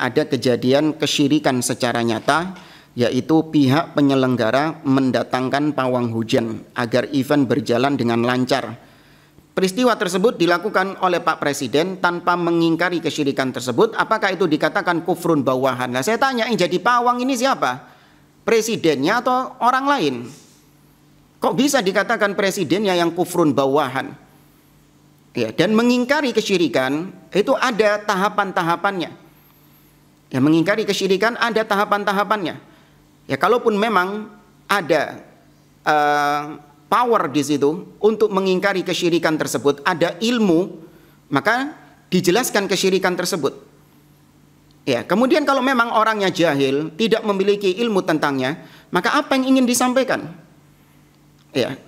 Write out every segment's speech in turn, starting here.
ada kejadian kesyirikan secara nyata yaitu pihak penyelenggara mendatangkan pawang hujan agar event berjalan dengan lancar. Peristiwa tersebut dilakukan oleh Pak Presiden tanpa mengingkari kesyirikan tersebut. Apakah itu dikatakan kufrun bawahan? Nah, saya tanya yang jadi pawang ini siapa? Presidennya atau orang lain? Kok bisa dikatakan presidennya yang kufrun bawahan? Ya, dan mengingkari kesyirikan itu ada tahapan-tahapannya. Ya mengingkari kesyirikan ada tahapan-tahapannya. Ya kalaupun memang ada uh, power di situ untuk mengingkari kesyirikan tersebut, ada ilmu, maka dijelaskan kesyirikan tersebut. Ya, kemudian kalau memang orangnya jahil, tidak memiliki ilmu tentangnya, maka apa yang ingin disampaikan? Ya.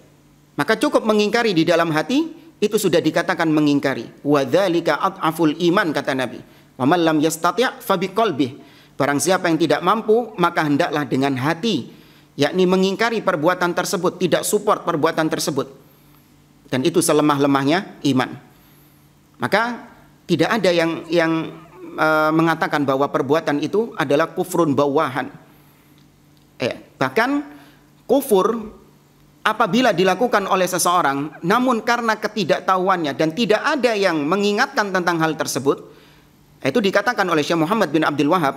Maka cukup mengingkari di dalam hati itu sudah dikatakan mengingkari. Wadzalika aful iman kata Nabi. Wa man fabi yastati' Barang siapa yang tidak mampu, maka hendaklah dengan hati, yakni mengingkari perbuatan tersebut, tidak support perbuatan tersebut. Dan itu selemah-lemahnya iman. Maka tidak ada yang yang e, mengatakan bahwa perbuatan itu adalah kufrun bawahan. Eh, bahkan kufur apabila dilakukan oleh seseorang, namun karena ketidaktahuannya dan tidak ada yang mengingatkan tentang hal tersebut, Nah, itu dikatakan oleh Syekh Muhammad bin Abdul Wahab,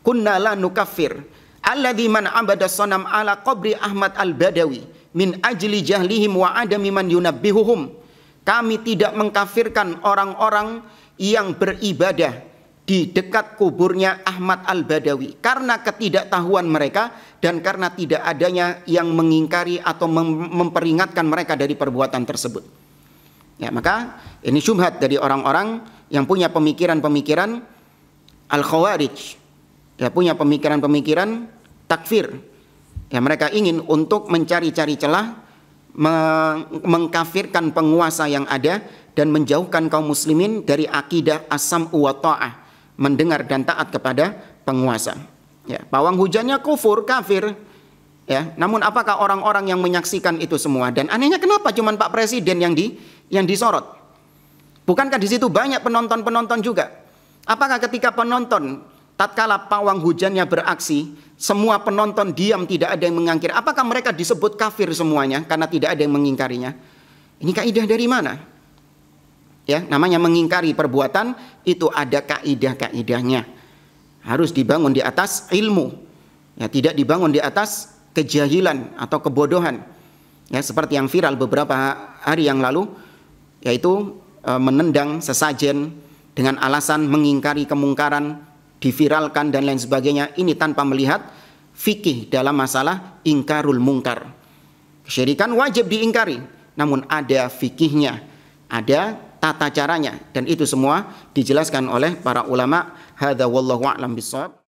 "Kunna la nukaffir alladhi man abada sanam ala qabri Ahmad al-Badawi min ajli jahlihim wa adami man yunabbihuhum." Kami tidak mengkafirkan orang-orang yang beribadah di dekat kuburnya Ahmad al-Badawi karena ketidaktahuan mereka dan karena tidak adanya yang mengingkari atau mem memperingatkan mereka dari perbuatan tersebut. Ya, maka ini syubhat dari orang-orang yang punya pemikiran-pemikiran al-khawarij ya punya pemikiran-pemikiran takfir ya mereka ingin untuk mencari-cari celah mengkafirkan penguasa yang ada dan menjauhkan kaum muslimin dari akidah asam wa ta'ah mendengar dan taat kepada penguasa ya pawang hujannya kufur kafir ya namun apakah orang-orang yang menyaksikan itu semua dan anehnya kenapa cuman Pak Presiden yang di yang disorot Bukankah di situ banyak penonton-penonton juga? Apakah ketika penonton tatkala pawang hujannya beraksi, semua penonton diam tidak ada yang mengangkir. Apakah mereka disebut kafir semuanya karena tidak ada yang mengingkarinya? Ini kaidah dari mana? Ya, namanya mengingkari perbuatan itu ada kaidah-kaidahnya. Harus dibangun di atas ilmu. Ya, tidak dibangun di atas kejahilan atau kebodohan. Ya, seperti yang viral beberapa hari yang lalu yaitu Eh, menendang sesajen dengan alasan mengingkari kemungkaran, diviralkan dan lain sebagainya ini tanpa melihat fikih dalam masalah ingkarul mungkar. Kesyirikan wajib diingkari, namun ada fikihnya, ada tata caranya dan itu semua dijelaskan oleh para ulama. Hadza wallahu a'lam bissawab.